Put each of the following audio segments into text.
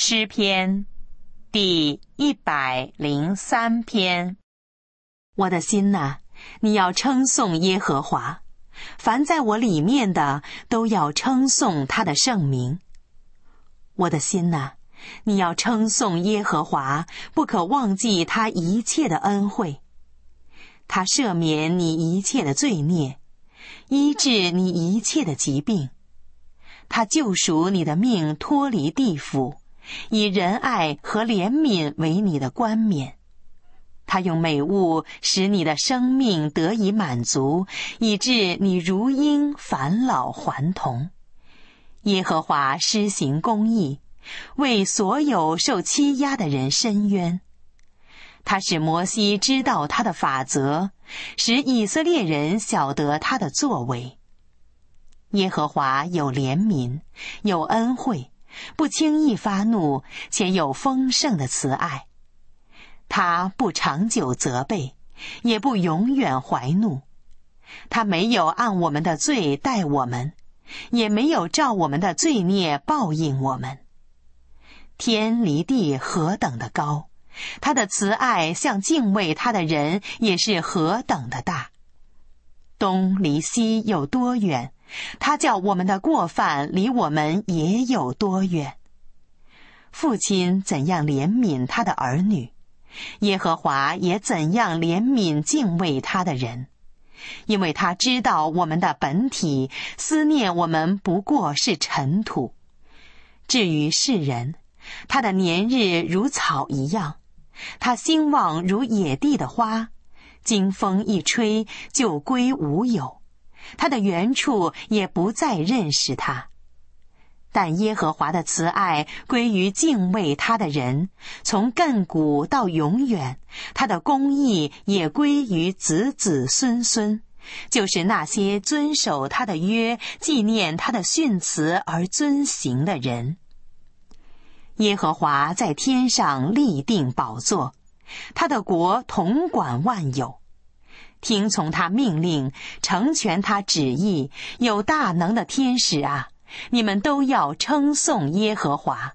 诗篇第一百零三篇，我的心呐，你要称颂耶和华，凡在我里面的都要称颂他的圣名。我的心呐，你要称颂耶和华，不可忘记他一切的恩惠，他赦免你一切的罪孽，医治你一切的疾病，他救赎你的命，脱离地府。以仁爱和怜悯为你的冠冕，他用美物使你的生命得以满足，以致你如婴返老还童。耶和华施行公义，为所有受欺压的人伸冤。他使摩西知道他的法则，使以色列人晓得他的作为。耶和华有怜悯，有恩惠。不轻易发怒，且有丰盛的慈爱。他不长久责备，也不永远怀怒。他没有按我们的罪待我们，也没有照我们的罪孽报应我们。天离地何等的高，他的慈爱向敬畏他的人也是何等的大。东离西有多远？他叫我们的过犯离我们也有多远？父亲怎样怜悯他的儿女，耶和华也怎样怜悯敬畏他的人，因为他知道我们的本体思念我们不过是尘土。至于世人，他的年日如草一样，他兴旺如野地的花，经风一吹就归无有。他的原处也不再认识他，但耶和华的慈爱归于敬畏他的人，从亘古到永远，他的公义也归于子子孙孙，就是那些遵守他的约、纪念他的训词而遵行的人。耶和华在天上立定宝座，他的国统管万有。听从他命令，成全他旨意，有大能的天使啊，你们都要称颂耶和华。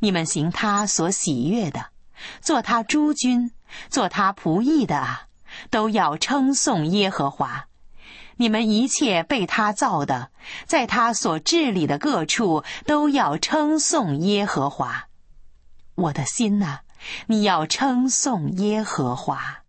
你们行他所喜悦的，做他诸君，做他仆役的啊，都要称颂耶和华。你们一切被他造的，在他所治理的各处都要称颂耶和华。我的心呐，你要称颂耶和华。